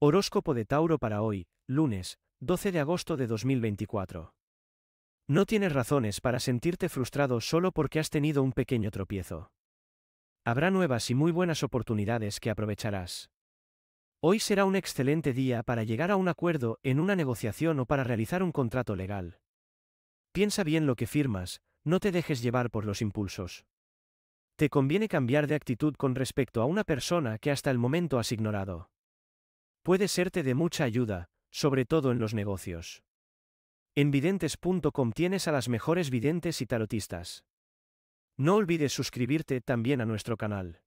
Horóscopo de Tauro para hoy, lunes, 12 de agosto de 2024. No tienes razones para sentirte frustrado solo porque has tenido un pequeño tropiezo. Habrá nuevas y muy buenas oportunidades que aprovecharás. Hoy será un excelente día para llegar a un acuerdo en una negociación o para realizar un contrato legal. Piensa bien lo que firmas, no te dejes llevar por los impulsos. Te conviene cambiar de actitud con respecto a una persona que hasta el momento has ignorado puede serte de mucha ayuda, sobre todo en los negocios. En videntes.com tienes a las mejores videntes y tarotistas. No olvides suscribirte también a nuestro canal.